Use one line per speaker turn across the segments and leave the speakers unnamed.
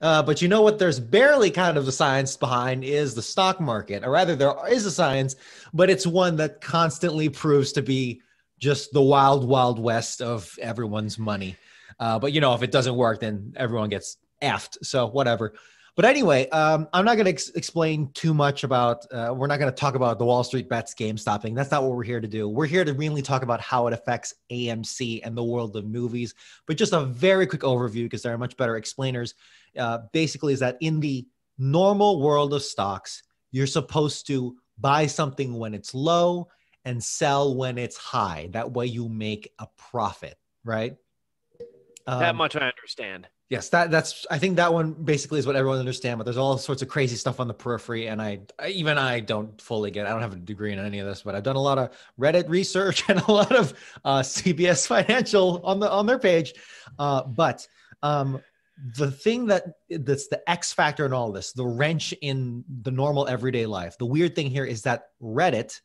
Uh, but you know what? There's barely kind of a science behind is the stock market, or rather, there is a science, but it's one that constantly proves to be just the wild, wild west of everyone's money. Uh, but you know, if it doesn't work, then everyone gets effed. So whatever. But anyway, um, I'm not going to ex- explain too much about. Uh, we're not going to talk about the Wall Street bets game stopping. That's not what we're here to do. We're here to really talk about how it affects AMC and the world of movies. But just a very quick overview because there are much better explainers. Uh, basically, is that in the normal world of stocks, you're supposed to buy something when it's low and sell when it's high. That way, you make a profit, right? Um, that
much I understand
yes that that's i think that one basically is what everyone understands but there's all sorts of crazy stuff on the periphery and I, I even i don't fully get i don't have a degree in any of this but i've done a lot of reddit research and a lot of uh, cbs financial on the on their page uh, but um, the thing that that's the x factor in all this the wrench in the normal everyday life the weird thing here is that reddit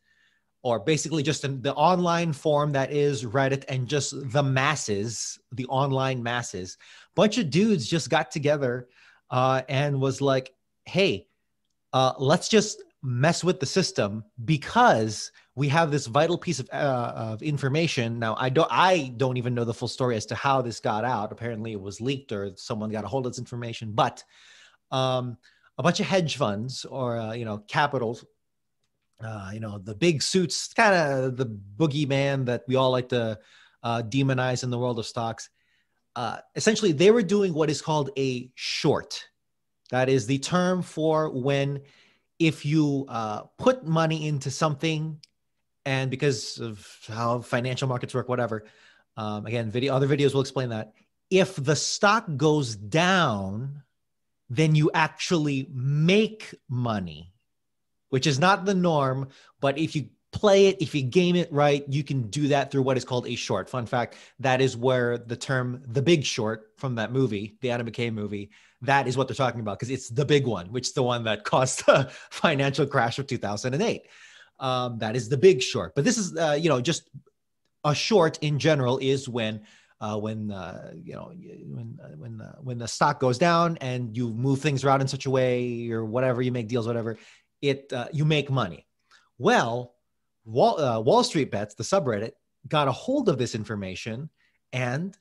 or basically just in the online form that is Reddit and just the masses, the online masses, bunch of dudes just got together uh, and was like, hey, uh, let's just mess with the system because we have this vital piece of, uh, of information. Now, I don't, I don't even know the full story as to how this got out. Apparently, it was leaked or someone got a hold of this information, but um, a bunch of hedge funds or uh, you know capitals uh, you know, the big suits, kind of the boogeyman that we all like to uh, demonize in the world of stocks. Uh, essentially, they were doing what is called a short. That is the term for when, if you uh, put money into something, and because of how financial markets work, whatever. Um, again, video other videos will explain that. If the stock goes down, then you actually make money which is not the norm, but if you play it, if you game it right, you can do that through what is called a short. Fun fact that is where the term the big short from that movie, the Adam McKay movie, that is what they're talking about because it's the big one, which is the one that caused the financial crash of 2008. Um, that is the big short. But this is, uh, you know, just a short in general is when. Uh, when uh, you know when uh, when uh, when the stock goes down and you move things around in such a way or whatever you make deals whatever it uh, you make money. Well, Wall, uh, Wall Street Bets, the subreddit, got a hold of this information, and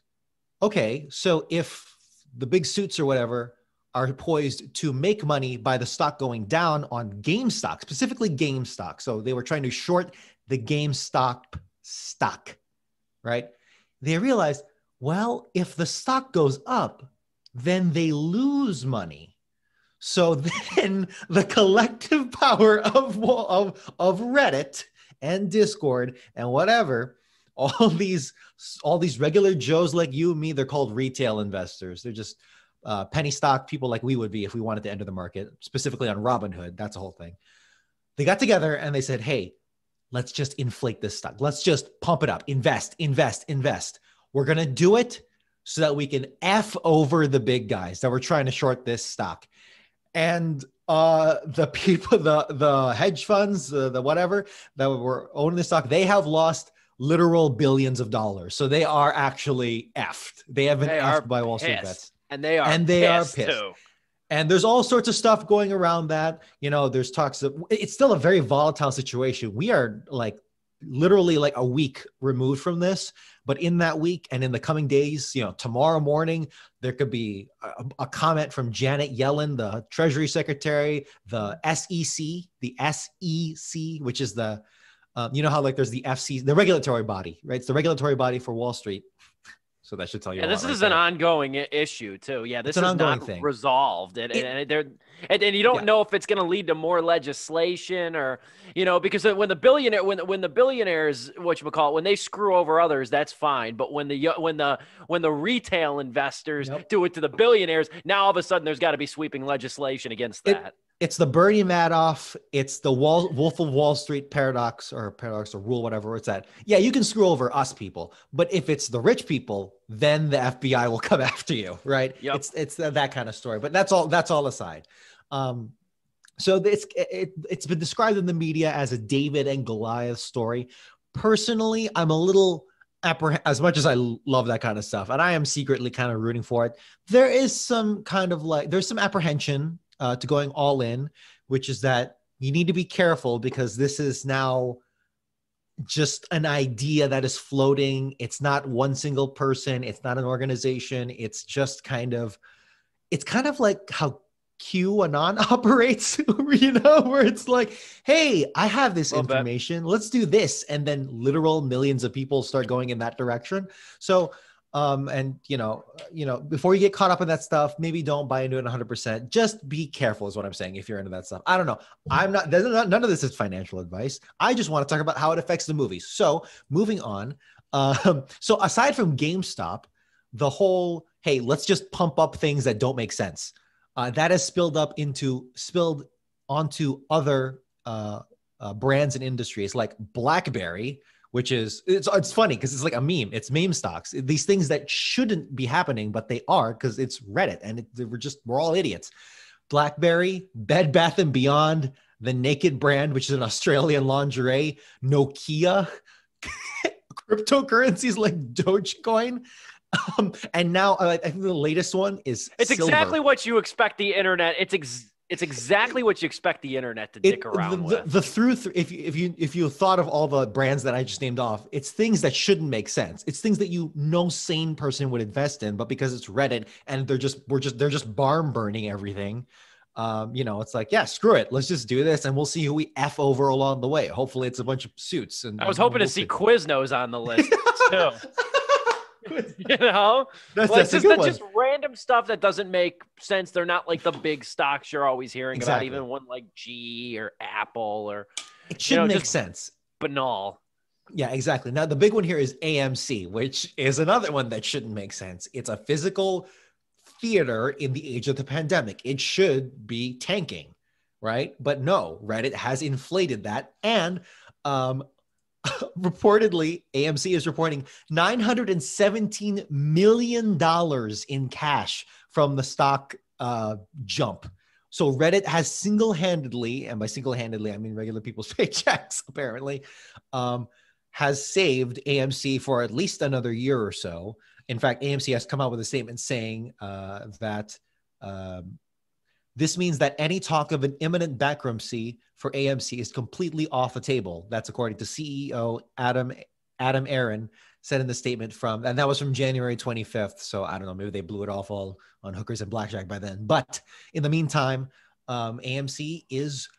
okay, so if the big suits or whatever are poised to make money by the stock going down on GameStop, specifically GameStop, so they were trying to short the GameStop stock, right? They realized, well, if the stock goes up, then they lose money so then the collective power of, of, of Reddit and Discord and whatever, all these all these regular Joes like you and me, they're called retail investors. They're just uh, penny stock people like we would be if we wanted to enter the market, specifically on Robinhood. That's a whole thing. They got together and they said, hey, let's just inflate this stock. Let's just pump it up, invest, invest, invest. We're going to do it so that we can F over the big guys that were trying to short this stock and uh, the people, the the hedge funds, the, the whatever that were owning the stock, they have lost literal billions of dollars. So they are actually effed. They have been they effed by Wall Street bets,
and they are and they pissed are pissed. Too.
And there's all sorts of stuff going around that. You know, there's talks of it's still a very volatile situation. We are like literally like a week removed from this but in that week and in the coming days, you know, tomorrow morning, there could be a, a comment from Janet Yellen, the Treasury Secretary, the SEC, the SEC, which is the, uh, you know, how like there's the FC, the regulatory body, right? It's the regulatory body for Wall Street. So that should tell you. this is an
ongoing issue too. Yeah, this is not thing. resolved, and, it, and, and, and you don't yeah. know if it's going to lead to more legislation or you know because when the billionaire when when the billionaires what you call it when they screw over others that's fine, but when the when the when the retail investors yep. do it to the billionaires, now all of a sudden there's got to be sweeping legislation against that. It,
it's the Bernie Madoff, it's the Wall, Wolf of Wall Street paradox or paradox or rule, whatever it's at. Yeah, you can screw over us people, but if it's the rich people, then the FBI will come after you, right? Yep. It's it's that kind of story. But that's all. That's all aside. Um, so it's it, it's been described in the media as a David and Goliath story. Personally, I'm a little as much as I love that kind of stuff, and I am secretly kind of rooting for it, there is some kind of like there's some apprehension uh, to going all in, which is that you need to be careful because this is now just an idea that is floating. It's not one single person, it's not an organization. It's just kind of, it's kind of like how QAnon operates, you know, where it's like, hey, I have this Love information, that. let's do this. And then literal millions of people start going in that direction. So um, and you know, you know, before you get caught up in that stuff, maybe don't buy into it 100%. Just be careful, is what I'm saying. If you're into that stuff, I don't know. I'm not. not none of this is financial advice. I just want to talk about how it affects the movies. So moving on. Um, so aside from GameStop, the whole hey, let's just pump up things that don't make sense. Uh, that has spilled up into spilled onto other uh, uh, brands and industries like BlackBerry which is it's it's funny because it's like a meme. It's meme stocks. These things that shouldn't be happening, but they are because it's Reddit, and it, we're just we're all idiots. BlackBerry, Bed Bath and Beyond, the Naked brand, which is an Australian lingerie, Nokia, cryptocurrencies like Dogecoin. Um, and now I, uh, I think the latest one is it's silver. exactly
what you expect the internet. It's ex- it's exactly what you expect the internet to dick around the,
with. The, the through, th- if you, if you if you thought of all the brands that I just named off, it's things that shouldn't make sense. It's things that you no sane person would invest in, but because it's Reddit and they're just we're just they're just barn burning everything. Um, you know, it's like, yeah, screw it. Let's just do this and we'll see who we F over along the way. Hopefully it's a bunch of suits. And I was hoping we'll to see
Quiznos on the list too. you know, that's, like, that's just, that's just random stuff that doesn't make sense. They're not like the big stocks you're always hearing exactly. about, even one like G or Apple or. It should you know, make sense.
Banal. Yeah, exactly. Now the big one here is AMC, which is another one that shouldn't make sense. It's a physical theater in the age of the pandemic. It should be tanking, right? But no, Reddit has inflated that and um, reportedly, AMC is reporting $917 million in cash from the stock uh, jump. So Reddit has single handedly, and by single handedly, I mean regular people's paychecks, apparently, um, has saved AMC for at least another year or so. In fact, AMC has come out with a statement saying uh, that. Um, this means that any talk of an imminent bankruptcy for AMC is completely off the table. That's according to CEO Adam Adam Aaron said in the statement from, and that was from January 25th. So I don't know, maybe they blew it off all on hookers and blackjack by then. But in the meantime, um, AMC is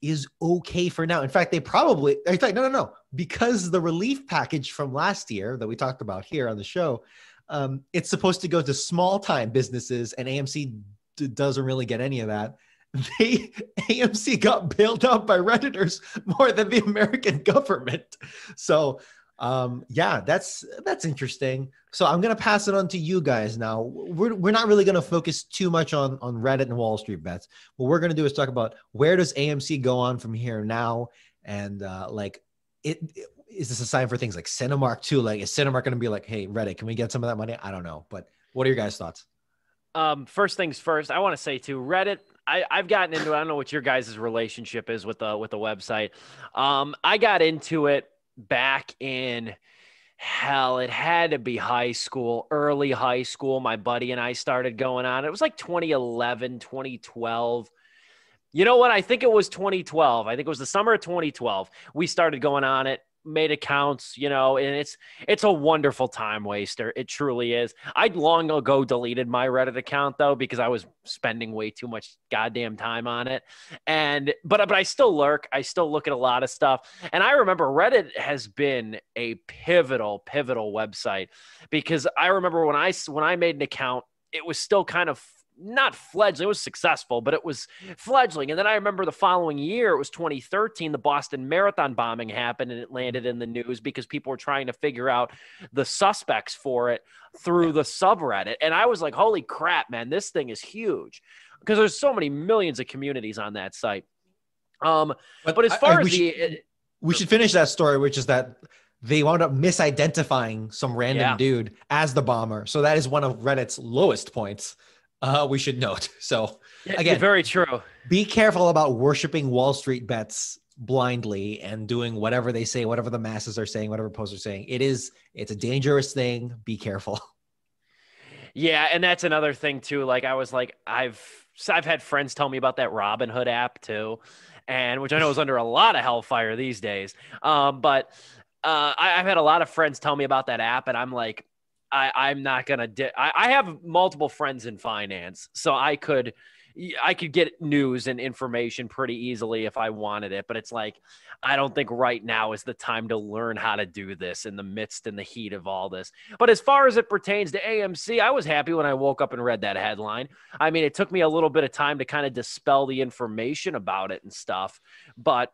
is okay for now. In fact, they probably no no no because the relief package from last year that we talked about here on the show, um, it's supposed to go to small time businesses, and AMC doesn't really get any of that. They AMC got bailed out by redditors more than the American government. So um, yeah, that's that's interesting. So I'm gonna pass it on to you guys now. We're we're not really gonna focus too much on on Reddit and Wall Street bets. What we're gonna do is talk about where does AMC go on from here now, and uh, like it, it is this a sign for things like Cinemark too? Like is Cinemark gonna be like, hey Reddit, can we get some of that money? I don't know, but what are your guys' thoughts?
Um, first things first, I want to say to Reddit, I, have gotten into it. I don't know what your guys' relationship is with the with the website. Um, I got into it back in hell, it had to be high school, early high school. My buddy and I started going on. It was like 2011, 2012. You know what? I think it was 2012. I think it was the summer of 2012. We started going on it made accounts, you know, and it's it's a wonderful time waster. It truly is. I'd long ago deleted my Reddit account though because I was spending way too much goddamn time on it. And but but I still lurk. I still look at a lot of stuff. And I remember Reddit has been a pivotal pivotal website because I remember when I when I made an account, it was still kind of not fledgling, it was successful, but it was fledgling. And then I remember the following year, it was 2013, the Boston Marathon bombing happened and it landed in the news because people were trying to figure out the suspects for it through the subreddit. And I was like, holy crap, man, this thing is huge because there's so many millions of communities on that site. Um, but, but as far I, I, as the. Should, it,
uh, we should finish that story, which is that they wound up misidentifying some random yeah. dude as the bomber. So that is one of Reddit's lowest points uh, we should note. So yeah, again, very true. Be careful about worshiping Wall Street bets blindly and doing whatever they say, whatever the masses are saying, whatever posts are saying. It is it's a dangerous thing. Be careful.
Yeah, and that's another thing too. Like I was like, I've I've had friends tell me about that Robinhood app too, and which I know is under a lot of hellfire these days. Um, but uh, I, I've had a lot of friends tell me about that app, and I'm like, I, I'm not gonna. Di- I, I have multiple friends in finance, so I could, I could get news and information pretty easily if I wanted it. But it's like, I don't think right now is the time to learn how to do this in the midst and the heat of all this. But as far as it pertains to AMC, I was happy when I woke up and read that headline. I mean, it took me a little bit of time to kind of dispel the information about it and stuff, but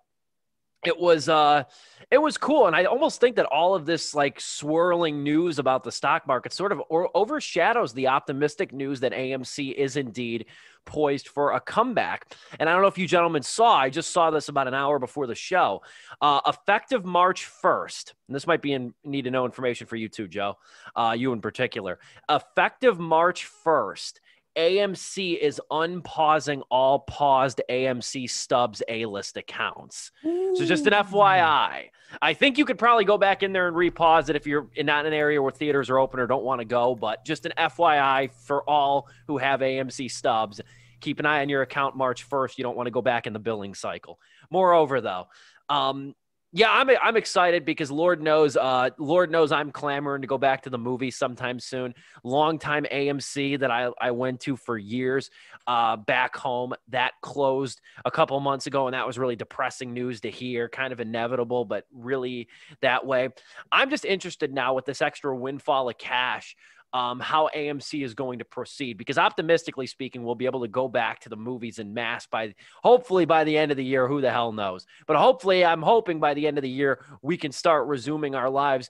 it was uh it was cool and i almost think that all of this like swirling news about the stock market sort of or- overshadows the optimistic news that amc is indeed poised for a comeback and i don't know if you gentlemen saw i just saw this about an hour before the show uh, effective march 1st and this might be in need to know information for you too joe uh, you in particular effective march 1st AMC is unpausing all paused AMC stubs A list accounts. So just an FYI. I think you could probably go back in there and repause it if you're not in an area where theaters are open or don't want to go, but just an FYI for all who have AMC stubs. Keep an eye on your account March 1st. You don't want to go back in the billing cycle. Moreover, though, um, yeah, I'm I'm excited because Lord knows, uh, Lord knows I'm clamoring to go back to the movie sometime soon. Long time AMC that I, I went to for years, uh, back home that closed a couple months ago, and that was really depressing news to hear. Kind of inevitable, but really that way. I'm just interested now with this extra windfall of cash um, how AMC is going to proceed. Because optimistically speaking, we'll be able to go back to the movies in mass by hopefully by the end of the year. Who the hell knows? But hopefully, I'm hoping by the end of the year we can start resuming our lives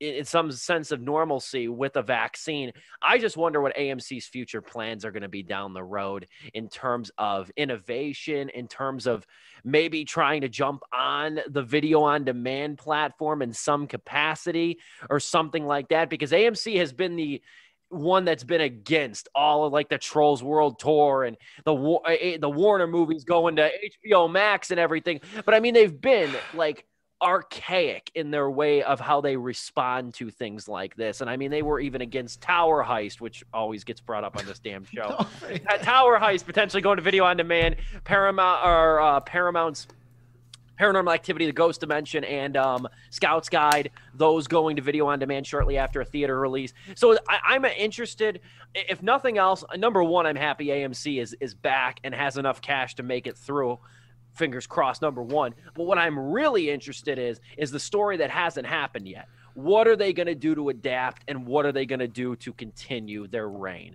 in some sense of normalcy with a vaccine. I just wonder what AMC's future plans are going to be down the road in terms of innovation, in terms of maybe trying to jump on the video on demand platform in some capacity or something like that, because AMC has been the one that's been against all of like the Trolls World Tour and the eh, eh, the Warner movies going to HBO Max and everything. But I mean, they've been like archaic in their way of how they respond to things like this. And I mean, they were even against Tower Heist, which always gets brought up on this damn show. Oh, Tower Heist potentially going to video on demand, Paramount or uh, Paramount's Paranormal Activity, The Ghost Dimension, and um, Scout's Guide. Those going to video on demand shortly after a theater release. So I, am interested. If nothing else, number one, I'm happy AMC is is back and has enough cash to make it through fingers crossed number one but what i'm really interested is is the story that hasn't happened yet what are they going to do to adapt and what are they going to do to continue their reign